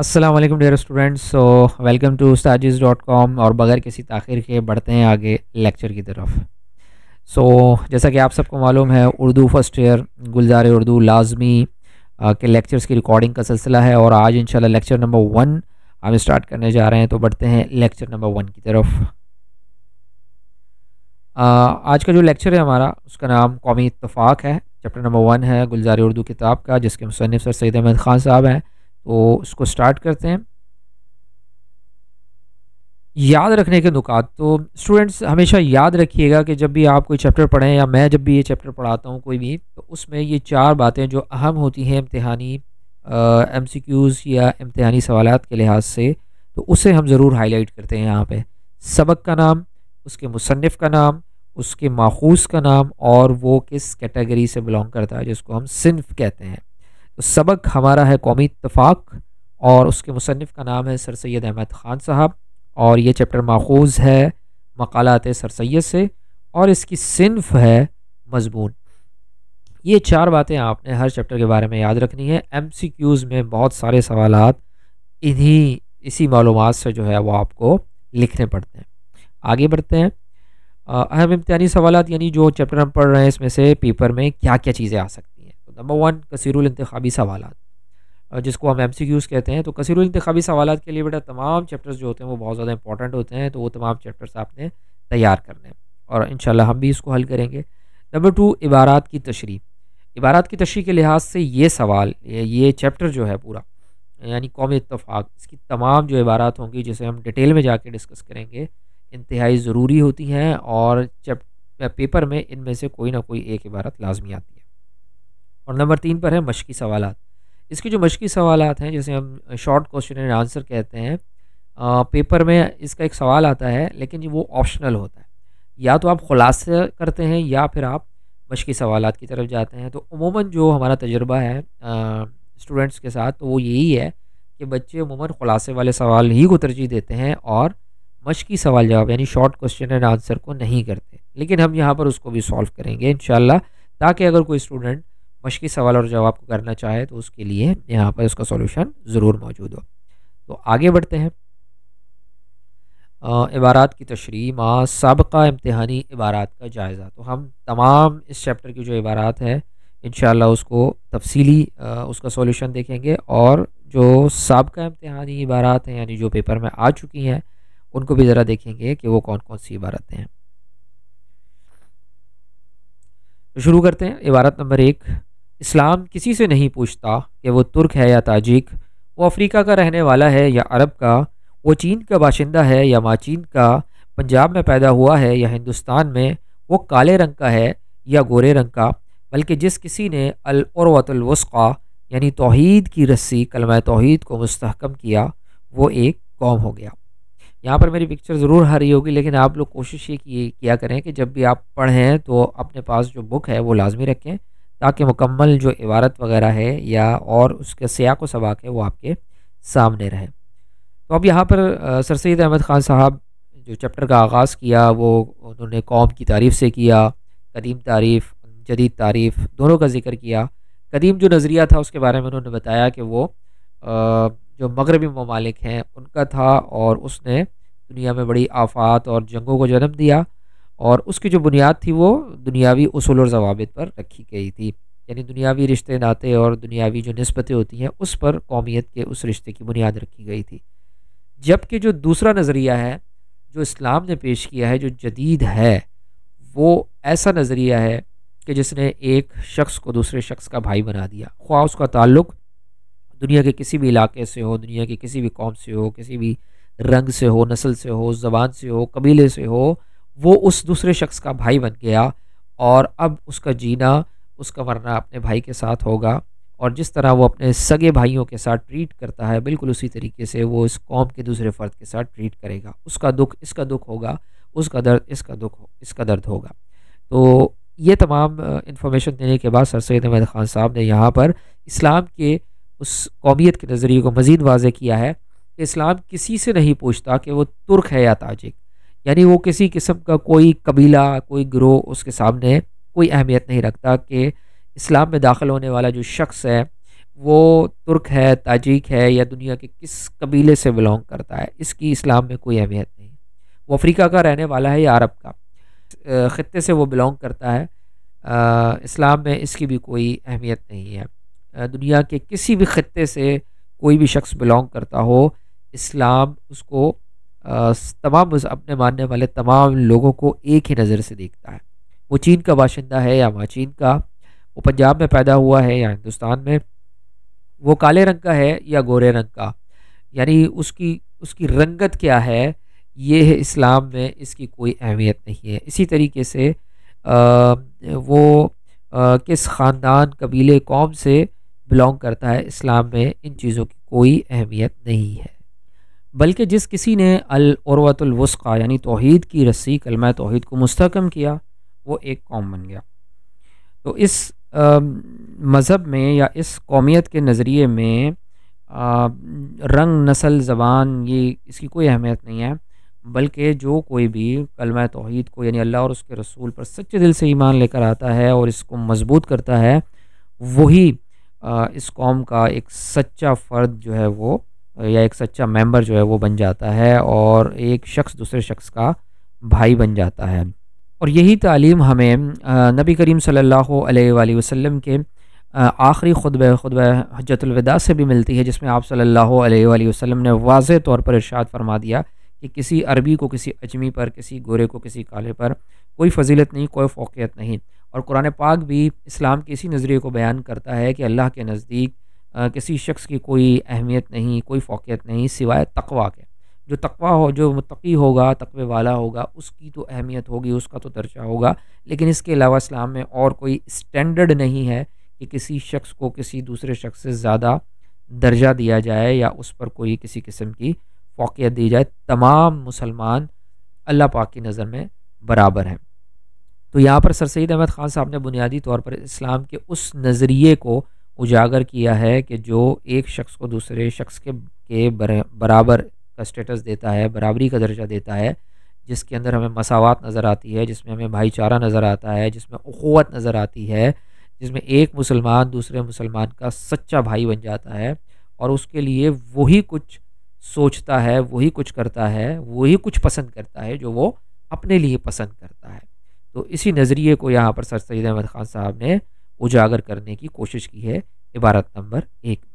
Aslam dear students so welcome to साजिज dot com और बगैर किसी तखिर के बढ़ते हैं आगे लेक्चर की तरफ सो so, जैसा कि आप सबको मालूम है उर्दू फर्स्ट ईयर गुलजार उर्दू लाजमी के लेक्चर्स की रिकॉर्डिंग का सिलसिला है और आज इन लेक्चर नंबर वन हम स्टार्ट करने जा रहे हैं तो बढ़ते हैं लेक्चर नंबर वन की तरफ आ, आज का जो लेक्चर है हमारा उसका नाम कौमी इतफाक़ है चैप्टर नंबर वन है गुलजार उर्दू किताब का जिसके मुसनफ़ सर सैद अहमद ख़ान साहब हैं तो इसको स्टार्ट करते हैं याद रखने के नुकात तो स्टूडेंट्स हमेशा याद रखिएगा कि जब भी आप कोई चैप्टर पढ़ें या मैं जब भी ये चैप्टर पढ़ाता हूँ कोई भी तो उसमें ये चार बातें जो अहम होती हैं इम्तहानी एम सी क्यूज़ या इम्तहानी सवाल के लिहाज से तो उसे हम ज़रूर हाईलाइट करते हैं यहाँ पर सबक का नाम उसके मुसनफ़ का नाम उसके माखूस का नाम और वो किस कैटेगरी से बिलोंग करता है जिसको हम सिनफ कहते हैं सबक हमारा है कौमी इतफाक़ और उसके मुसनफ़ का नाम है सर सैद अहमद ख़ान साहब और ये चैप्टर माखूज है मकालत सर सैद से और इसकी सिनफ है मजमून ये चार बातें आपने हर चैप्टर के बारे में याद रखनी है एम सी क्यूज़ में बहुत सारे सवाल इन्हीं इसी मालूम से जो है वो आपको लिखने पड़ते हैं आगे बढ़ते हैं अहम इम्तानी सवाल यानी जो चैप्टर हम पढ़ रहे हैं इसमें से पेपर में क्या क्या चीज़ें आ सकती हैं नंबर वन कसरूलतबी सवाल जिसको हम एम कहते हैं तो कसरूलतबी सवाल के लिए बेटा तमाम चैप्टर्स जो होते हैं वो बहुत ज़्यादा इंपॉर्टेंट होते हैं तो वो तमाम चैप्टर्स आपने तैयार करने हैं और इन हम भी इसको हल करेंगे नंबर टू इबारात की तशरी इबारात की तशरी के लिहाज से ये सवाल ये चैप्टर जो है पूरा यानी कौम इतफाक़ इसकी तमाम जो इबारात होंगी जिसे हम डिटेल में जाके डिस्कस करेंगे इंतहाई ज़रूरी होती हैं और पेपर में इनमें से कोई ना कोई एक इबारत लाजमी आती है और नंबर तीन पर है मशक़ी सवाल इसके जो मशक़ी सवाल हैं जैसे हम शॉर्ट क्वेश्चन एंड आंसर कहते हैं आ, पेपर में इसका एक सवाल आता है लेकिन वो ऑप्शनल होता है या तो आप खुलासे करते हैं या फिर आप मशक़ी सवाल की तरफ जाते हैं तो उमूमन जो हमारा तजर्बा है स्टूडेंट्स के साथ तो वो यही है कि बच्चे उमूमन खुलासे वाले सवाल ही को तरजीह देते हैं और मशक़ी सवाल जवाब यानी शॉर्ट क्वेश्चन एंड आंसर को नहीं करते लेकिन हम यहाँ पर उसको भी सॉल्व करेंगे इन ताकि अगर कोई स्टूडेंट मशक़ी सवाल और जवाब को करना चाहे तो उसके लिए यहाँ पर उसका सॉल्यूशन ज़रूर मौजूद हो तो आगे बढ़ते हैं इबारात की तशरी माँ सबका इम्तहानी इबारात का जायज़ा तो हम तमाम इस चैप्टर की जो इबारात है इन उसको तफसीली उसका सॉल्यूशन देखेंगे और जो सबका इम्तहानी इबारात हैं यानी जो पेपर में आ चुकी हैं उनको भी ज़रा देखेंगे कि वो कौन कौन सी इबारतें हैं तो शुरू करते हैं इबारत नंबर एक इस्लाम किसी से नहीं पूछता कि वो तुर्क है या ताजिक वो अफ्रीका का रहने वाला है या अरब का वो चीन का बाशिंदा है या माचीन का पंजाब में पैदा हुआ है या हिंदुस्तान में वो काले रंग का है या गोरे रंग का बल्कि जिस किसी ने अलवतुलवस्ा यानी तोहद की रस्सी कलम तोहद को मुस्तकम किया वो एक कौम हो गया यहाँ पर मेरी पिक्चर ज़रूर हरी होगी लेकिन आप लोग कोशिश ये किया करें कि जब भी आप पढ़ें तो अपने पास जो बुक है वो लाजमी रखें ताकि मुकम्मल जो इबारत वगैरह है या और उसके सयाक सबाक है वो आपके सामने रहे तो अब यहाँ पर सर सैद अहमद ख़ान साहब जो चैप्टर का आगाज़ किया वो उन्होंने कौम की तारीफ़ से किया कदीम तारीफ़ जदीद तारीफ़ दोनों का जिक्र किया कदीम जो नज़रिया था उसके बारे में उन्होंने बताया कि वो जो मगरबी ममालिक हैं उनका था और उसने दुनिया में बड़ी आफात और जंगों को जन्म दिया और उसकी जो बुनियाद थी वो दुनियावी असूल और जवाबित पर रखी गई थी यानी दुनियावी रिश्ते नाते और दुनियावी जो नस्बतें होती हैं उस पर कौमियत के उस रिश्ते की बुनियाद रखी गई थी जबकि जो दूसरा नज़रिया है जो इस्लाम ने पेश किया है जो जदीद है वो ऐसा नज़रिया है कि जिसने एक शख्स को दूसरे शख्स का भाई बना दिया ख्वा उसका ताल्लुक़ दुनिया के किसी भी इलाके से हो दुनिया के किसी भी कौम से हो किसी भी रंग से हो नस्ल से हो ज़बान से हो कबीले से हो वो उस दूसरे शख्स का भाई बन गया और अब उसका जीना उसका मरना अपने भाई के साथ होगा और जिस तरह वो अपने सगे भाइयों के साथ ट्रीट करता है बिल्कुल उसी तरीके से वो इस कौम के दूसरे फ़र्द के साथ ट्रीट करेगा उसका दुख इसका दुख होगा उसका दर्द इसका दुख हो इसका दर्द होगा तो ये तमाम इन्फॉर्मेशन देने के बाद सर सैद अहमद ख़ान साहब ने यहाँ पर इस्लाम के उस कौमियत के नज़रिए को मज़ीद वाज किया है कि इस्लाम किसी से नहीं पूछता कि वो तुर्क है या ताजिक यानी वो किसी किस्म का कोई कबीला कोई ग्रोह उसके सामने कोई अहमियत नहीं रखता कि इस्लाम में दाखिल होने वाला जो शख्स है वो तुर्क है ताजिक है या दुनिया के किस कबीले से बिलोंग करता है इसकी इस्लाम में कोई अहमियत नहीं वो अफ्रीका का रहने वाला है या अरब का ख़त्े से वो बिलोंग करता है आ, इस्लाम में इसकी भी कोई अहमियत नहीं है दुनिया के किसी भी ख़त्े से कोई भी शख्स बिलोंग करता हो इस्लाम उसको तमाम अपने मानने वाले तमाम लोगों को एक ही नज़र से देखता है वो चीन का बाशिंदा है या चीन का वो पंजाब में पैदा हुआ है या हिंदुस्तान में वो काले रंग का है या गोरे रंग का यानी उसकी उसकी रंगत क्या है ये है इस्लाम में इसकी कोई अहमियत नहीं है इसी तरीके से आ, वो आ, किस ख़ानदान कबीले कौम से बिलोंग करता है इस्लाम में इन चीज़ों की कोई अहमियत नहीं है बल्कि जिस किसी ने अलवतुलवस्का यानी तोहद की रस्सी कलमा तोहद को मुस्तकम किया वो एक कौम बन गया तो इस मज़हब में या इस कौमियत के नज़रिए में आ, रंग नसल ज़बान ये इसकी कोई अहमियत नहीं है बल्कि जो कोई भी कलम तोहद को यानी अल्लाह और उसके रसूल पर सच्चे दिल से ईमान लेकर आता है और इसको मजबूत करता है वही इस कौम का एक सच्चा फ़र्द जो है वो या एक सच्चा मेंबर जो है वो बन जाता है और एक शख्स दूसरे शख्स का भाई बन जाता है और यही तालीम हमें नबी करीम सल्लल्लाहु अलैहि वसल्लम के आखिरी खुतब खुतब हजतलविदा से भी मिलती है जिसमें आप सल्लल्लाहु अलैहि वसल्लम ने वाज तौर पर इरशाद फरमा दिया कि किसी अरबी को किसी अजमी पर किसी गोरे को किसी काले पर कोई फजीलत नहीं कोई फोकियत नहीं और कुरान पाक भी इस्लाम के इसी नज़रिए को बयान करता है कि अल्लाह के नज़दीक किसी शख्स की कोई अहमियत नहीं कोई फोकियत नहीं सिवाय तकवा के जो तकवा हो जो मुतकी होगा तकवे वाला होगा उसकी तो अहमियत होगी उसका तो दर्जा होगा लेकिन इसके अलावा इस्लाम में और कोई स्टैंडर्ड नहीं है कि किसी शख्स को किसी दूसरे शख्स से ज़्यादा दर्जा दिया जाए या उस पर कोई किसी किस्म की फोकियत दी जाए तमाम मुसलमान अल्लाह पाक की नज़र में बराबर हैं तो यहाँ पर सर सैद अहमद ख़ान साहब ने बुनियादी तौर पर इस्लाम के उस नज़रिए को उजागर किया है कि जो एक शख्स को दूसरे शख्स के के बराबर का स्टेटस देता है बराबरी का दर्जा देता है जिसके अंदर हमें मसावत नज़र आती है जिसमें हमें भाईचारा नज़र आता है जिसमें अखवत नज़र आती है जिसमें एक मुसलमान दूसरे मुसलमान का सच्चा भाई बन जाता है और उसके लिए वही कुछ सोचता है वही कुछ करता है वही कुछ पसंद करता है जो वो अपने लिए पसंद करता है तो इसी नज़रिए को यहाँ पर सर सैद अहमद ख़ान साहब ने उजागर करने की कोशिश की है इबारत नंबर एक